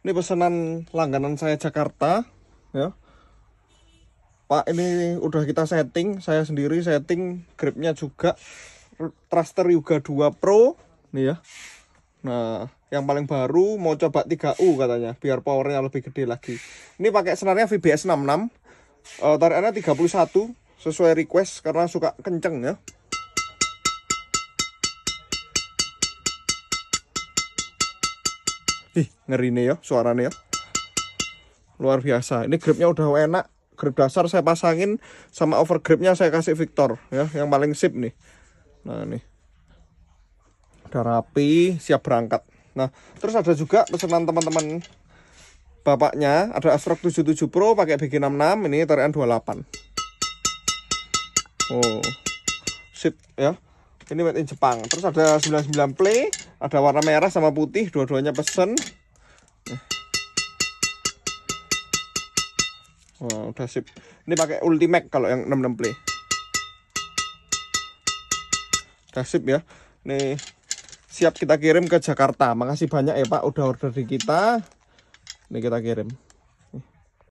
Ini pesanan langganan saya Jakarta ya. Pak ini udah kita setting, saya sendiri setting gripnya juga Truster Yuga 2 Pro nih ya. Nah, yang paling baru mau coba 3U katanya, biar powernya lebih gede lagi. Ini pakai senarnya VBS 66. Uh, tarikannya 31 sesuai request karena suka kenceng ya. Ih, ngeri nih ya suaranya ya. Luar biasa. Ini gripnya udah enak. Grip dasar saya pasangin sama over gripnya saya kasih Victor ya, yang paling sip nih. Nah, nih. Udah rapi, siap berangkat. Nah, terus ada juga pesanan teman-teman bapaknya, ada Astrox 77 Pro pakai BG66, ini TRN 28. Oh. Sip ya ini made in Jepang terus ada 99 play ada warna merah sama putih dua-duanya pesen eh. Wah, udah sip ini pakai Ultimate kalau yang 66 play udah sip ya Ini siap kita kirim ke Jakarta makasih banyak ya Pak udah order di kita ini kita kirim